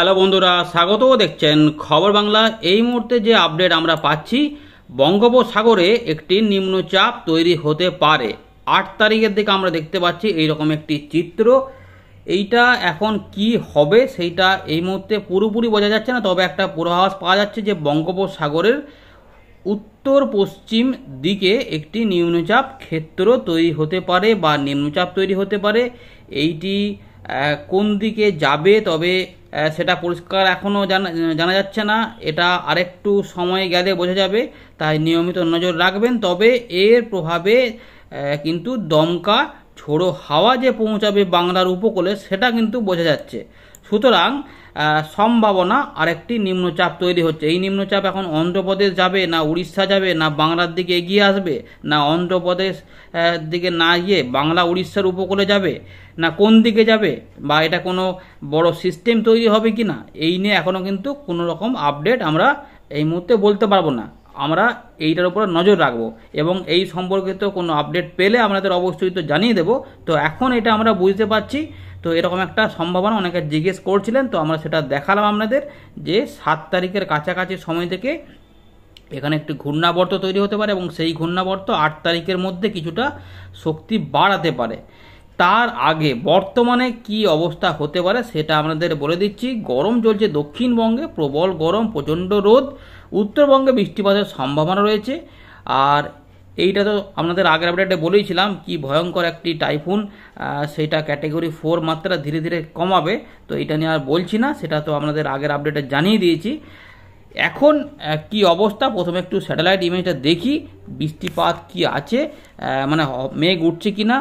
hello বন্ধুরা স্বাগত দেখছেন খবর বাংলা এই মুহূর্তে যে আপডেট আমরা পাচ্ছি বঙ্গোপসাগরে একটি নিম্নচাপ তৈরি হতে পারে আট তারিখের দিকে আমরা দেখতে পাচ্ছি এইরকম একটি চিত্র এইটা এখন কি হবে সেইটা এই মুহূর্তে পুরোপুরি বোঝা যাচ্ছে না তবে একটা পূর্বাভাস পাওয়া যাচ্ছে যে বঙ্গোপসাগরের উত্তর পশ্চিম দিকে একটি নিম্নচাপ ক্ষেত্র তৈরি হতে পারে বা নিম্নচাপ তৈরি হতে পারে এইটি কোন দিকে যাবে তবে সেটা পরিষ্কার এখনও জানা জানা যাচ্ছে না এটা আরেকটু সময় গেলে বোঝা যাবে তাই নিয়মিত নজর রাখবেন তবে এর প্রভাবে কিন্তু দমকা ছোড়ো হাওয়া যে পৌঁছাবে বাংলার উপকূলে সেটা কিন্তু বোঝা যাচ্ছে সুতরাং সম্ভাবনা আরেকটি নিম্নচাপ তৈরি হচ্ছে এই নিম্নচাপ এখন অন্ধ্রপ্রদেশ যাবে না উড়িষ্যা যাবে না বাংলার দিকে এগিয়ে আসবে না অন্ধ্রপ্রদেশ দিকে না গিয়ে বাংলা উড়িষ্যার উপকূলে যাবে না কোন দিকে যাবে বা এটা কোনো বড় সিস্টেম তৈরি হবে কি না এই নিয়ে এখনও কিন্তু কোনো রকম আপডেট আমরা এই মুহূর্তে বলতে পারবো না আমরা এইটার উপরে নজর রাখবো এবং এই সম্পর্কিত কোনো আপডেট পেলে আমাদের অবশ্যই তো জানিয়ে দেবো তো এখন এটা আমরা বুঝতে পারছি তো এরকম একটা সম্ভাবনা অনেকে জিজ্ঞেস করছিলেন তো আমরা সেটা দেখালাম আপনাদের যে সাত তারিখের কাছাকাছি সময় থেকে এখানে একটি ঘূর্ণাবর্ত তৈরি হতে পারে এবং সেই ঘূর্ণাবর্ত আট তারিখের মধ্যে কিছুটা শক্তি বাড়াতে পারে তার আগে বর্তমানে কি অবস্থা হতে পারে সেটা আপনাদের বলে দিচ্ছি গরম চলছে দক্ষিণবঙ্গে প্রবল গরম প্রচণ্ড রোদ উত্তরবঙ্গে বৃষ্টিপাতের সম্ভাবনা রয়েছে আর এইটা তো আপনাদের আগের আপডেটে বলেইছিলাম কি ভয়ঙ্কর একটি টাইফুন সেটা ক্যাটেগরি ফোর মাত্রা ধীরে ধীরে কমাবে তো এটা নিয়ে আর বলছি না সেটা তো আপনাদের আগের আপডেটে জানিয়ে দিয়েছি এখন কি অবস্থা প্রথমে একটু স্যাটেলাইট ইমেজটা দেখি বৃষ্টিপাত কি আছে মানে মেঘ উঠছে কি না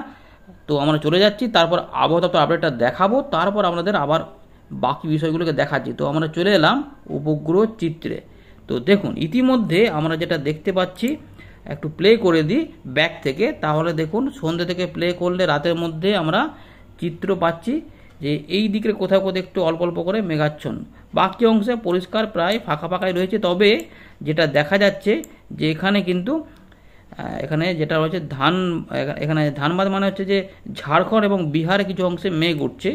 তো আমরা চলে যাচ্ছি তারপর আবহাওয়া দপ্তর আপডেটটা দেখাবো তারপর আপনাদের আবার বাকি বিষয়গুলোকে দেখাচ্ছি তো আমরা চলে এলাম উপগ্রহ চিত্রে তো দেখুন ইতিমধ্যে আমরা যেটা দেখতে পাচ্ছি একটু প্লে করে দিই ব্যাক থেকে তাহলে দেখুন সন্ধ্যে থেকে প্লে করলে রাতের মধ্যে আমরা চিত্র পাচ্ছি যে এই দিকের কোথাও কোথাও একটু অল্প অল্প করে মেঘাচ্ছন্ন বাকি অংশে পরিষ্কার প্রায় ফাঁকা ফাঁকাই রয়েছে তবে যেটা দেখা যাচ্ছে যে এখানে কিন্তু এখানে যেটা রয়েছে ধান এখানে ধানবাদ মানে হচ্ছে যে ঝাড়খণ্ড এবং বিহারে কিছু অংশে মেঘ উঠছে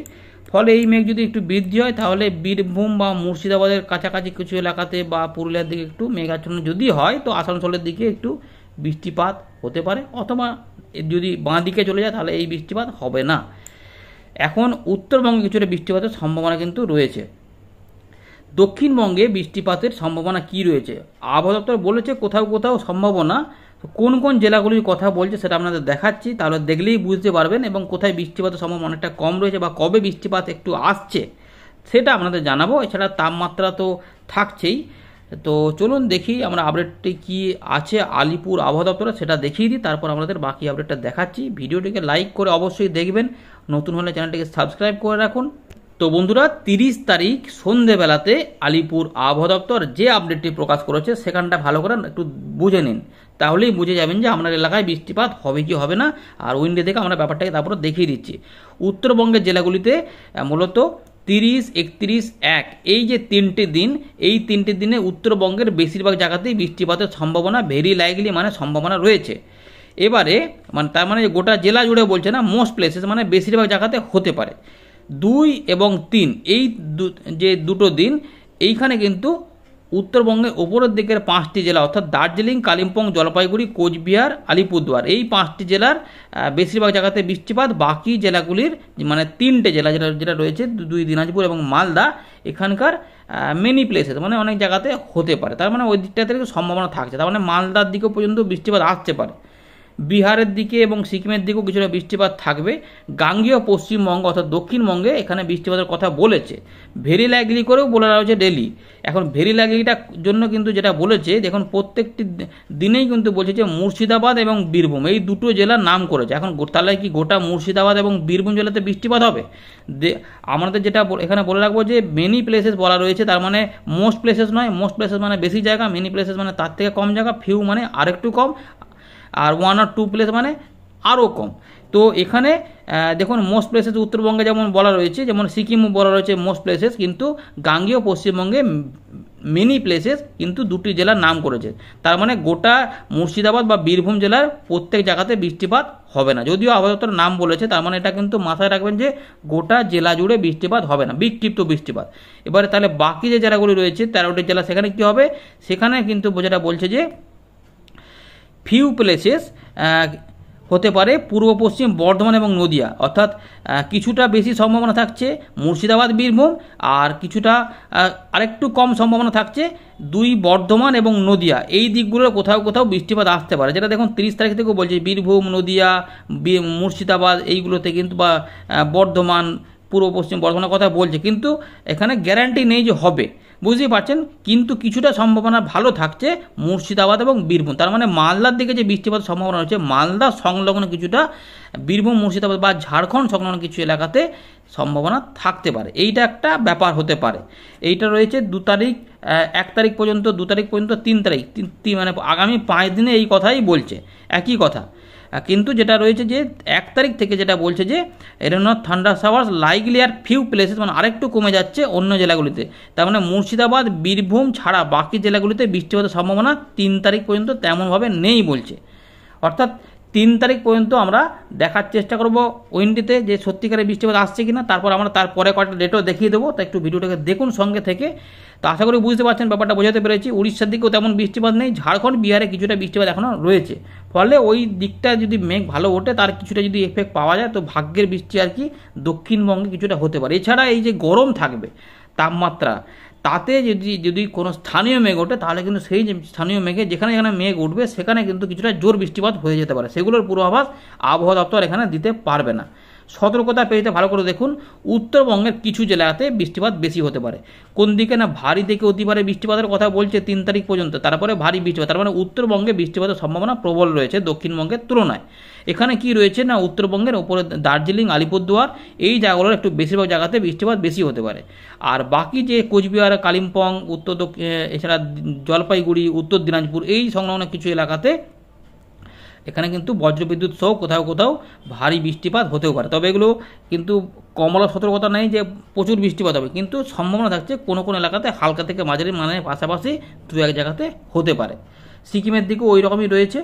ফলে এই মেঘ যদি একটু বৃদ্ধি হয় তাহলে বীরভূম বা মুর্শিদাবাদের কাছাকাছি কিছু এলাকাতে বা পুরুলিয়ার দিকে একটু মেঘাচ্ছন্ন যদি হয় তো আসানসোলের দিকে একটু বৃষ্টিপাত হতে পারে অথবা যদি বাঁ দিকে চলে যায় তাহলে এই বৃষ্টিপাত হবে না এখন উত্তরবঙ্গে কিছুটা বৃষ্টিপাতের সম্ভাবনা কিন্তু রয়েছে দক্ষিণবঙ্গে বৃষ্টিপাতের সম্ভাবনা কি রয়েছে আবহাওয়া দপ্তর বলেছে কোথাও কোথাও সম্ভাবনা কোন কোন জেলাগুলির কথা বলছে সেটা আপনাদের দেখাচ্ছি তাহলে দেখলেই বুঝতে পারবেন এবং কোথায় বৃষ্টিপাতের সম্ভাবনা অনেকটা কম রয়েছে বা কবে বৃষ্টিপাত একটু আসছে সেটা আপনাদের জানাবো এছাড়া তাপমাত্রা তো থাকছেই তো চলুন দেখি আমরা আপডেটটি কি আছে আলিপুর আবহাওয়া দপ্তরে সেটা দেখিয়ে দিই তারপর আমাদের বাকি আপডেটটা দেখাচ্ছি ভিডিওটিকে লাইক করে অবশ্যই দেখবেন নতুন হলে চ্যানেলটিকে সাবস্ক্রাইব করে রাখুন তো বন্ধুরা তিরিশ তারিখ সন্ধেবেলাতে আলিপুর আবহাওয়া দপ্তর যে আপডেটটি প্রকাশ করেছে সেখানটা ভালো করে একটু বুঝে নিন তাহলেই বুঝে যাবেন যে আপনার এলাকায় বৃষ্টিপাত হবে কি হবে না আর উইন্ডে থেকে আমরা ব্যাপারটাকে তারপরে দেখিয়ে দিচ্ছি উত্তরবঙ্গের জেলাগুলিতে মূলত তিরিশ একত্রিশ এক এই যে তিনটি দিন এই তিনটি দিনে উত্তরবঙ্গের বেশিরভাগ জায়গাতেই বৃষ্টিপাতের সম্ভাবনা ভেরি লাইকলি মানে সম্ভাবনা রয়েছে এবারে মানে তার মানে গোটা জেলা জুড়ে বলছে না মোস্ট প্লেসেস মানে বেশিরভাগ জায়গাতে হতে পারে দুই এবং তিন এই যে দুটো দিন এইখানে কিন্তু উত্তরবঙ্গে ওপরের দিকের পাঁচটি জেলা অর্থাৎ দার্জিলিং কালিম্পং জলপাইগুড়ি কোচবিহার আলিপুরদুয়ার এই পাঁচটি জেলার বেশিরভাগ জায়গাতে বৃষ্টিপাত বাকি জেলাগুলির মানে তিনটে জেলা যেটা যেটা রয়েছে দুই দিনাজপুর এবং মালদা এখানকার মেনি প্লেসেস মানে অনেক জায়গাতে হতে পারে তার মানে ওই দিকটাতে সম্ভাবনা থাকছে তার মানে মালদার দিকেও পর্যন্ত বৃষ্টিপাত আসতে পারে বিহারের দিকে এবং সিকিমের দিকেও কিছুটা বৃষ্টিপাত থাকবে গাঙ্গীয় পশ্চিমবঙ্গ অর্থাৎ দক্ষিণবঙ্গে এখানে বৃষ্টিপাতের কথা বলেছে ভেরি লাইকলি করেও বলে দেওয়া হয়েছে ডেলি এখন ভেরি লাইকলিটার জন্য কিন্তু যেটা বলেছে দেখুন প্রত্যেকটি দিনেই কিন্তু বলছে যে মুর্শিদাবাদ এবং বীরভূম এই দুটো জেলার নাম করেছে এখন তাহলে কি গোটা মুর্শিদাবাদ এবং বীরভূম জেলাতে বৃষ্টিপাত হবে আমাদের যেটা এখানে বলে রাখবো যে মেনি প্লেসেস বলা রয়েছে তার মানে মোস্ট প্লেসেস নয় মোস্ট প্লেসেস মানে বেশি জায়গা মেনি প্লেসেস মানে তার থেকে কম জায়গা ফিউ মানে আরেকটু কম আর ওয়ান আর টু প্লেস মানে আরও কম তো এখানে দেখুন মোস্ট প্লেসেস উত্তরবঙ্গে যেমন বলা রয়েছে যেমন সিকিমও বলা রয়েছে মোস্ট প্লেসেস কিন্তু গাঙ্গেয় পশ্চিমবঙ্গে মেনি প্লেসেস কিন্তু দুটি জেলার নাম করেছে তার মানে গোটা মুর্শিদাবাদ বা বীরভূম জেলার প্রত্যেক জায়গাতে বৃষ্টিপাত হবে না যদিও আবহাওয়া নাম বলেছে তার মানে এটা কিন্তু মাথায় রাখবেন যে গোটা জেলা জুড়ে বৃষ্টিপাত হবে না বিক্ষিপ্ত বৃষ্টিপাত এবারে তাহলে বাকি যে জেলাগুলি রয়েছে তেরোটি জেলা সেখানে কী হবে সেখানে কিন্তু যেটা বলছে যে ফিউ প্লেসেস হতে পারে পূর্ব পশ্চিম বর্ধমান এবং নদিয়া অর্থাৎ কিছুটা বেশি সম্ভাবনা থাকছে মুর্শিদাবাদ বীরভূম আর কিছুটা আরেকটু কম সম্ভাবনা থাকছে দুই বর্ধমান এবং নদিয়া এই দিকগুলোর কোথাও কোথাও বৃষ্টিপাত আসতে পারে যেটা দেখুন তিরিশ তারিখ থেকেও বলছে বীরভূম নদিয়া মুর্শিদাবাদ এইগুলোতে কিন্তু বা বর্ধমান পূর্ব পশ্চিম বর্ধমানের কথা বলছে কিন্তু এখানে গ্যারান্টি নেই যে হবে বুঝতেই পারছেন কিন্তু কিছুটা সম্ভাবনা ভালো থাকছে মুর্শিদাবাদ এবং বীরভূম তার মানে মালদার দিকে যে বৃষ্টিপাতের সম্ভাবনা রয়েছে মালদা সংলগ্ন কিছুটা বীরভূম মুর্শিদাবাদ বা ঝাড়খণ্ড সংলগ্ন কিছু এলাকাতে সম্ভাবনা থাকতে পারে এইটা একটা ব্যাপার হতে পারে এইটা রয়েছে দু তারিখ এক তারিখ পর্যন্ত দু তারিখ পর্যন্ত তিন তারিখ মানে আগামী পাঁচ দিনে এই কথাই বলছে একই কথা কিন্তু যেটা রয়েছে যে এক তারিখ থেকে যেটা বলছে যে এরন্য thunder showers likely are few places মানে আরেকটু কমে যাচ্ছে অন্য জেলাগুলিতে তার মানে মুর্শিদাবাদ বীরভূম ছাড়া বাকি জেলাগুলিতে বৃষ্টিপাতের সম্ভাবনা তিন তারিখ পর্যন্ত তেমনভাবে নেই বলছে অর্থাৎ তিন তারিখ পর্যন্ত আমরা দেখার চেষ্টা করব উইন্ডিতে যে সত্যিকারের বৃষ্টিপাত আসছে কিনা তারপর আমরা তারপরে কয়েকটা ডেটও দেখিয়ে দেবো তা একটু ভিডিওটাকে দেখুন সঙ্গে থেকে তো আশা করি বুঝতে পারছেন ব্যাপারটা বোঝাতে পেরেছি উড়িষ্যার দিকেও তেমন বৃষ্টিপাত নেই ঝাড়খণ্ড বিহারে কিছুটা বৃষ্টিপাত এখনও রয়েছে ফলে ওই দিকটা যদি মেঘ ভালো ওঠে তার কিছুটা যদি এফেক্ট পাওয়া যায় তো ভাগ্যের বৃষ্টি আর কি দক্ষিণবঙ্গে কিছুটা হতে পারে এছাড়া এই যে গরম থাকবে তাপমাত্রা তাতে যদি যদি কোনো স্থানীয় মেঘ ওঠে তাহলে কিন্তু সেই স্থানীয় মেঘে যেখানে যেখানে মেঘ উঠবে সেখানে কিন্তু কিছুটা জোর বৃষ্টিপাত হয়ে যেতে পারে সেগুলোর পূর্বাভাস আবহাওয়া দপ্তর এখানে দিতে পারবে না সতর্কতা পেজটা ভালো করে দেখুন উত্তরবঙ্গের কিছু জেলাতে বৃষ্টিপাত বেশি হতে পারে কোন দিকে না ভারী থেকে অতি বৃষ্টিপাতের কথা বলছে তিন তারিখ পর্যন্ত তারপরে ভারী বৃষ্টিপাত তার মানে উত্তরবঙ্গে বৃষ্টিপাতের সম্ভাবনা প্রবল রয়েছে দক্ষিণবঙ্গের তুলনায় এখানে কি রয়েছে না উত্তরবঙ্গের ওপরে দার্জিলিং আলিপুরদুয়ার এই জায়গাগুলোর একটু বেশিরভাগ জায়গাতে বৃষ্টিপাত বেশি হতে পারে আর বাকি যে কোচবিহার কালিম্পং উত্তর দক্ষিণ এছাড়া জলপাইগুড়ি উত্তর দিনাজপুর এই সংলগ্ন কিছু এলাকাতে এখানে কিন্তু বজ্রবিদ্যুৎ সহ কোথাও কোথাও ভারী বৃষ্টিপাত হতেও পারে তবে এগুলো কিন্তু কমলা সতর্কতা নেই যে প্রচুর বৃষ্টিপাত হবে কিন্তু সম্ভাবনা থাকছে কোনো কোনো এলাকাতে হালকা থেকে মাঝারি মানের পাশাপাশি দু এক জায়গাতে হতে পারে সিকিমের দিকেও ওই রকমই রয়েছে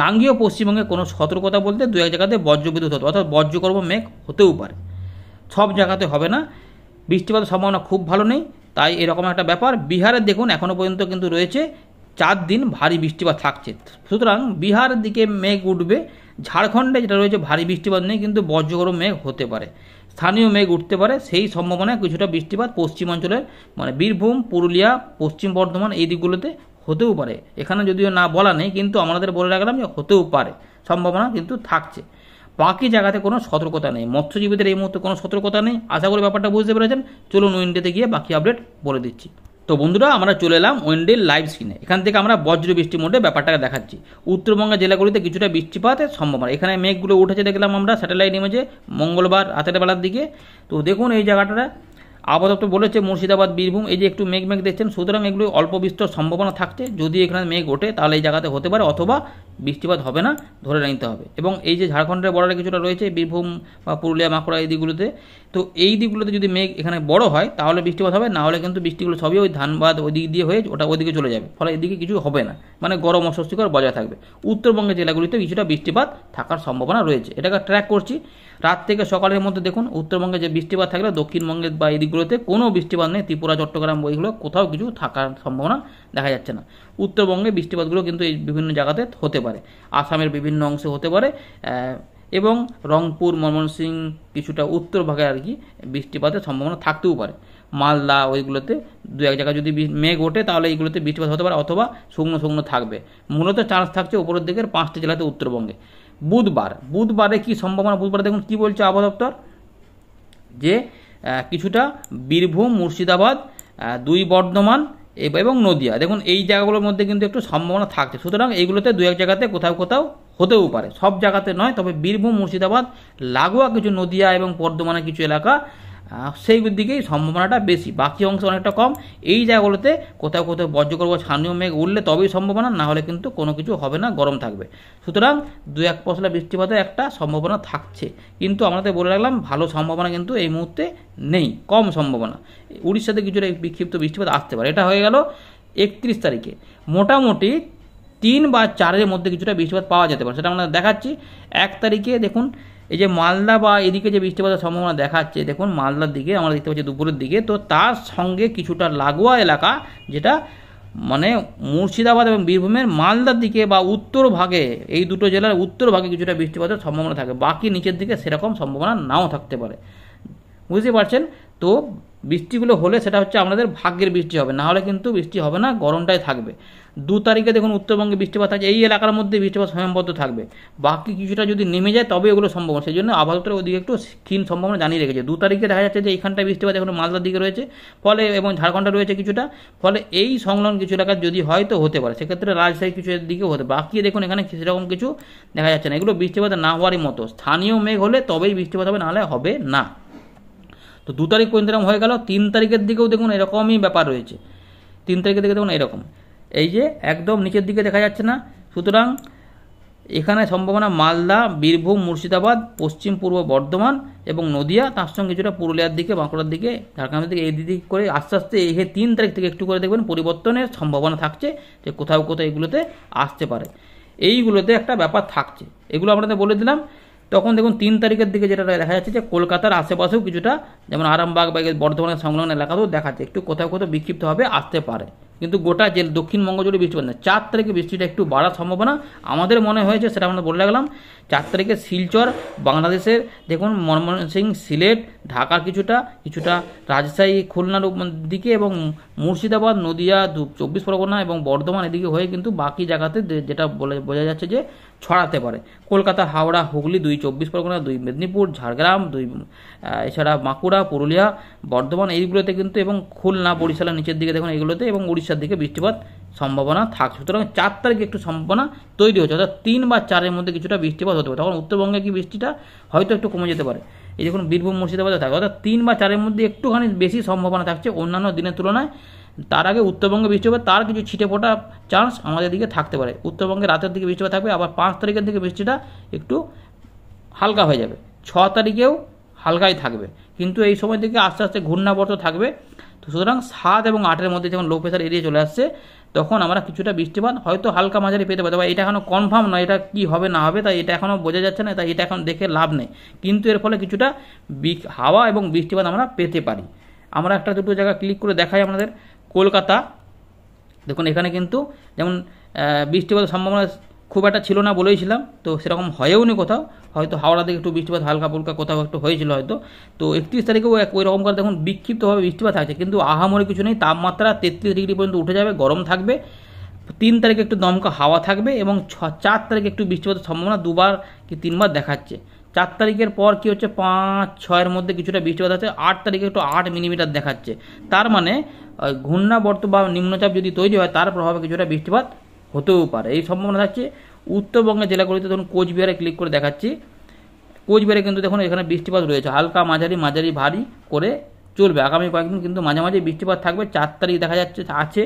গাঙ্গীয় পশ্চিমবঙ্গে কোনো সতর্কতা বলতে দু এক জায়গাতে বজ্রবিদ্যুৎ হতে অর্থাৎ বজ্রকর্ম মেঘ হতেও পারে সব জায়গাতে হবে না বৃষ্টিপাতের সম্ভাবনা খুব ভালো নেই তাই এরকম একটা ব্যাপার বিহারের দেখুন এখনও পর্যন্ত কিন্তু রয়েছে চার দিন ভারী বৃষ্টিপাত থাকছে সুতরাং বিহার দিকে মেঘ উঠবে ঝাড়খণ্ডে যেটা রয়েছে ভারী বৃষ্টিপাত নেই কিন্তু বজ্রগরম মেঘ হতে পারে স্থানীয় মেঘ উঠতে পারে সেই সম্ভাবনায় কিছুটা বৃষ্টিপাত পশ্চিমাঞ্চলের মানে বীরভূম পুরুলিয়া পশ্চিম বর্ধমান এই দিকগুলোতে হতেও পারে এখানে যদিও না বলা নেই কিন্তু আমাদের বলে রাখলাম যে হতেও পারে সম্ভাবনা কিন্তু থাকছে বাকি জায়গাতে কোনো সতর্কতা নেই মৎস্যজীবীদের এই মুহূর্তে কোনো সতর্কতা নেই আশা করি ব্যাপারটা বুঝতে পেরেছেন চলুন উইন্ডেতে গিয়ে বাকি আপডেট বলে দিচ্ছি তো বন্ধুরা আমরা চলে এলাম ওয়েন্ডেল লাইভ স্ক্রিনে এখান থেকে আমরা বজ্র বৃষ্টি মোডে ব্যাপারটাকে দেখাচ্ছি উত্তরবঙ্গের জেলাগুলিতে কিছুটা বৃষ্টিপাতের সম্ভাবনা এখানে মেঘগুলো উঠেছে দেখলাম আমরা স্যাটেলাইট ইমেজে মঙ্গলবার রাতের বেলার দিকে তো দেখুন এই জায়গাটা আবহাওয়া বলেছে মুর্শিদাবাদ বীরভূম এই যে একটু মেঘ মেঘ দেখছেন সুতরাং এগুলো অল্প বিস্তর সম্ভাবনা থাকছে যদি এখানে মেঘ ওঠে তাহলে এই জায়গাতে হতে পারে অথবা বৃষ্টিপাত হবে না ধরে নিতে হবে এবং এই যে ঝাড়খণ্ডের বর্ডারে কিছুটা রয়েছে বীরভূম বা পুরুলিয়া মাকুড়া এই দিকগুলোতে তো এই দিকগুলোতে যদি মেঘ এখানে বড় হয় তাহলে বৃষ্টিপাত হবে না হলে কিন্তু বৃষ্টিগুলো সবই ওই ধানবাদ ওই দিক দিয়ে হয়ে ওটা ওইদিকে চলে যাবে ফলে এদিকে কিছু হবে না মানে গরম অস্বস্তিকর বজায় থাকবে উত্তরবঙ্গের জেলাগুলিতে কিছুটা বৃষ্টিপাত থাকার সম্ভাবনা রয়েছে এটাকে ট্র্যাক করছি রাত থেকে সকালের মধ্যে দেখুন উত্তরবঙ্গে যে বৃষ্টিপাত থাকলে দক্ষিণবঙ্গে বা এদিকগুলোতে কোনো বৃষ্টিপাত নেই ত্রিপুরা চট্টগ্রাম বইগুলো কোথাও কিছু থাকার সম্ভাবনা দেখা যাচ্ছে না উত্তরবঙ্গে বৃষ্টিপাতগুলো কিন্তু এই বিভিন্ন জায়গাতে হতে পারে আসামের বিভিন্ন অংশে হতে পারে এবং রংপুর ময়মনসিংহ কিছুটা উত্তর ভাগে আর কি বৃষ্টিপাতের সম্ভাবনা থাকতেও পারে মালদা ওইগুলোতে দু এক জায়গায় যদি মেঘ ওঠে তাহলে এইগুলোতে বৃষ্টিপাত হতে পারে অথবা শুকনো শুকনো থাকবে মূলত চান্স থাকছে উপরের দিকের পাঁচটি জেলাতে উত্তরবঙ্গে বুধবার বুধবারে কি সম্ভাবনা বুধবারে দেখুন কি বলছে আবহাওয়া দপ্তর যে কিছুটা বীরভূম মুর্শিদাবাদ দুই বর্ধমান এবং নদিয়া দেখুন এই জায়গাগুলোর মধ্যে কিন্তু একটু সম্ভাবনা থাকছে সুতরাং এইগুলোতে দু এক জায়গাতে কোথাও কোথাও হতেও পারে সব জায়গাতে নয় তবে বীরভূম মুর্শিদাবাদ লাগোয়া কিছু নদিয়া এবং বর্ধমানের কিছু এলাকা সেই দিকেই সম্ভাবনাটা বেশি বাকি অংশ অনেকটা কম এই জায়গাগুলোতে কোথাও কোথাও বজ্রগর্ভ ছানীয় মেঘ উঠলে তবেই সম্ভাবনা না হলে কিন্তু কোনো কিছু হবে না গরম থাকবে সুতরাং দু এক পশলা বৃষ্টিপাতের একটা সম্ভাবনা থাকছে কিন্তু আমাদের বলে রাখলাম ভালো সম্ভাবনা কিন্তু এই মুহূর্তে নেই কম সম্ভাবনা উড়িষ্যাতে কিছুটা বিক্ষিপ্ত বৃষ্টিপাত আসতে পারে এটা হয়ে গেল একত্রিশ তারিখে মোটামুটি তিন বা চারের মধ্যে কিছুটা বৃষ্টিপাত পাওয়া যেতে পারে সেটা আমরা দেখাচ্ছি এক তারিখে দেখুন এই যে মালদা বা এদিকে যে বৃষ্টিপাতের সম্ভাবনা দেখাচ্ছে দেখুন মালদার দিকে আমরা দেখতে পাচ্ছি দুপুরের দিকে তো তার সঙ্গে কিছুটা লাগোয়া এলাকা যেটা মানে মুর্শিদাবাদ এবং বীরভূমের মালদার দিকে বা উত্তর ভাগে এই দুটো জেলার উত্তর ভাগে কিছুটা বৃষ্টিপাতের সম্ভাবনা থাকে বাকি নিচের দিকে সেরকম সম্ভাবনা নাও থাকতে পারে বুঝতে পারছেন তো বৃষ্টিগুলো হলে সেটা হচ্ছে আমাদের ভাগ্যের বৃষ্টি হবে না হলে কিন্তু বৃষ্টি হবে না গরমটাই থাকবে দু তারিখে দেখুন উত্তরবঙ্গে বৃষ্টিপাত আছে এই এলাকার মধ্যে বৃষ্টিপাত সময়বদ্ধ থাকবে বাকি কিছুটা যদি নেমে যায় তবে এগুলো সম্ভব সেই জন্য আবহাওয়া ওদিকে একটু ক্ষীণ সম্ভাবনা জানিয়ে রেখেছে দু তারিখে দেখা যাচ্ছে যে এখানটায় বৃষ্টিপাত এখন মালদার দিকে রয়েছে ফলে এবং ঝাড়খণ্ডে রয়েছে কিছুটা ফলে এই সংলগ্ন কিছু এলাকায় যদি হয় তো হতে পারে সেক্ষেত্রে রাজশাহী কিছু দিকে হতে বাকি দেখুন এখানে সেরকম কিছু দেখা যাচ্ছে না এগুলো বৃষ্টিপাত না হওয়ারই মতো স্থানীয় মেঘ হলে তবেই বৃষ্টিপাত হবে নাহলে হবে না তো দু তারিখ পর্যন্ত হয়ে গেল তিন তারিখের দিকেও দেখুন এরকমই ব্যাপার রয়েছে তিন তারিখের দিকে দেখুন এরকম এই যে একদম নিচের দিকে দেখা যাচ্ছে না সুতরাং এখানে সম্ভাবনা মালদা বীরভূম মুর্শিদাবাদ পশ্চিম পূর্ব বর্ধমান এবং নদিয়া তার সঙ্গে কিছুটা পুরুলিয়ার দিকে বাঁকুড়ার দিকে ঝাড়খণ্ডের দিকে এই দিক করে আস্তে আস্তে এই তিন তারিখ থেকে একটু করে দেখবেন পরিবর্তনের সম্ভাবনা থাকছে যে কোথাও কোথাও এগুলোতে আসতে পারে এইগুলোতে একটা ব্যাপার থাকছে এগুলো আপনাদের বলে দিলাম তখন দেখুন তিন তারিখের দিকে যেটা দেখা যাচ্ছে যে কলকাতার আশেপাশেও কিছুটা যেমন আরামবাগ বা বর্ধমানের সংলগ্ন এলাকাতেও দেখাচ্ছে একটু কোথাও কোথাও বিক্ষিপ্তভাবে আসতে পারে কিন্তু গোটা যে দক্ষিণবঙ্গ জুড়ে বৃষ্টি না চার তারিখে বৃষ্টিটা একটু বাড়ার সম্ভাবনা আমাদের মনে হয়েছে সেটা আমরা বলে রাখলাম চার তারিখে শিলচর বাংলাদেশের দেখুন ময়মনসিং সিলেট ঢাকার কিছুটা কিছুটা রাজশাহী খুলনার দিকে এবং মুর্শিদাবাদ নদিয়া চব্বিশ পরগনা এবং বর্ধমান এদিকে হয়ে কিন্তু বাকি জায়গাতে যেটা বলে বোঝা যাচ্ছে যে ছড়াতে পারে কলকাতা হাওড়া হুগলি দুই চব্বিশ পরগনা দুই মেদিনীপুর ঝাড়গ্রাম দুই এছাড়া বাঁকুড়া পুরুলিয়া বর্ধমান এইগুলোতে কিন্তু এবং খুলনা বরিশালের নিচের দিকে দেখুন এইগুলোতে এবং উড়িষ্যার দিকে বৃষ্টিপাত সম্ভাবনা থাকছে সুতরাং চার তারিখে একটু সম্ভাবনা তৈরি হচ্ছে অর্থাৎ তিন বা চারের মধ্যে কিছুটা বৃষ্টিপাত হতে পারে তখন উত্তরবঙ্গে কি বৃষ্টিটা হয়তো একটু কমে যেতে পারে এই দেখুন বীরভূম মুর্শিদাবাদে থাকে অর্থাৎ তিন বা চারের মধ্যে একটুখানি বেশি সম্ভাবনা থাকছে অন্যান্য দিনের তুলনায় তার আগে উত্তরবঙ্গে বৃষ্টি হবে তার কিছু ছিটে ফোটা চান্স আমাদের দিকে থাকতে পারে উত্তরবঙ্গে রাতের দিকে বৃষ্টিপাত থাকবে আবার পাঁচ তারিখের দিকে বৃষ্টিটা একটু হালকা হয়ে যাবে ছ তারিখেও হালকাই থাকবে কিন্তু এই সময় থেকে আস্তে আস্তে ঘূর্ণাবর্ত থাকবে তো সুতরাং সাত এবং আটের মধ্যে যখন লো প্রেশার এরিয়ে চলে আসছে তখন আমরা কিছুটা বৃষ্টিপাত হয়তো হালকা মাঝারি পেতে পারি বা এটা এখনও কনফার্ম নয় এটা কি হবে না হবে তাই এটা এখনও বোঝা যাচ্ছে না তাই এটা এখন দেখে লাভ নেই কিন্তু এর ফলে কিছুটা হাওয়া এবং বৃষ্টিপাত আমরা পেতে পারি আমরা একটা দুটো জায়গা ক্লিক করে দেখাই আপনাদের কলকাতা দেখুন এখানে কিন্তু যেমন বৃষ্টিপাত সম্ভাবনা খুব একটা ছিল না বলেইছিলাম তো সেরকম হয়েও নি কোথাও হয়তো হাওড়া দিকে একটু বৃষ্টিপাত হালকা ফুলকা কোথাও একটু হয়েছিল হয়তো তো একত্রিশ তারিখেও এক ওই রকম করে দেখুন বিক্ষিপ্তভাবে বৃষ্টিপাত থাকছে কিন্তু আহামরি কিছু নেই তাপমাত্রা তেত্রিশ ডিগ্রি পর্যন্ত উঠে যাবে গরম থাকবে তিন তারিখে একটু দমকা হাওয়া থাকবে এবং ছ চার তারিখে একটু বৃষ্টিপাতের সম্ভাবনা দুবার কি তিনবার দেখাচ্ছে চার তারিখের পর কি হচ্ছে পাঁচ ছয়ের মধ্যে কিছুটা বৃষ্টিপাত আছে আট তারিখে একটু আট মিলিমিটার দেখাচ্ছে তার মানে ঘূর্ণাবর্ত বা নিম্নচাপ যদি তৈরি হয় তার প্রভাবে কিছুটা বৃষ্টিপাত হতেও পারে এই সম্ভাবনা থাকছে উত্তরবঙ্গের জেলাগুলিতে ধরুন কোচবিহারে ক্লিক করে দেখাচ্ছি কোচবিহারে কিন্তু দেখুন এখানে বৃষ্টিপাত রয়েছে হালকা মাঝারি মাঝারি ভারী করে চলবে আগামী কয়েকদিন কিন্তু মাঝে মাঝে বৃষ্টিপাত থাকবে চার তারিখ দেখা যাচ্ছে আছে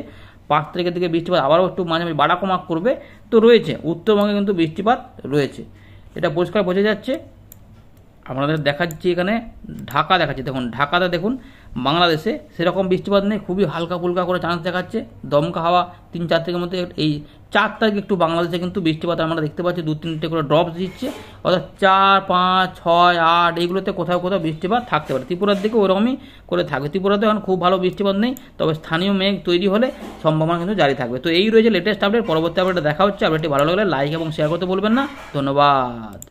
পাঁচ তারিখের দিকে বৃষ্টিপাত আবারও একটু মাঝে মাঝে বাড়াকমা করবে তো রয়েছে উত্তরবঙ্গে কিন্তু বৃষ্টিপাত রয়েছে এটা পরিষ্কার বোঝা যাচ্ছে আপনাদের দেখাচ্ছি এখানে ঢাকা দেখাচ্ছে দেখুন ঢাকাতে দেখুন বাংলাদেশে সেরকম বৃষ্টিপাত নেই খুবই হালকা ফুলকা করে চান্স দেখাচ্ছে দমকা হাওয়া তিন চার থেকে মধ্যে এই চার তারিখ একটু বাংলাদেশে কিন্তু বৃষ্টিপাত আমরা দেখতে পাচ্ছি দু তিনটে করে ড্রপস দিচ্ছে অর্থাৎ চার পাঁচ ছয় আট এইগুলোতে কোথাও কোথাও বৃষ্টিপাত থাকতে পারে ত্রিপুরার দিকে ওরকমই করে থাকবে ত্রিপুরাতে এখন খুব ভালো বৃষ্টিপাত নেই তবে স্থানীয় মেঘ তৈরি হলে সম্ভাবনা কিন্তু জারি থাকবে তো এই রয়েছে লেটেস্ট আপডেট পরবর্তী আপডেট দেখা হচ্ছে আপডেটটি ভালো লাগলে লাইক এবং শেয়ার করতে বলবেন না ধন্যবাদ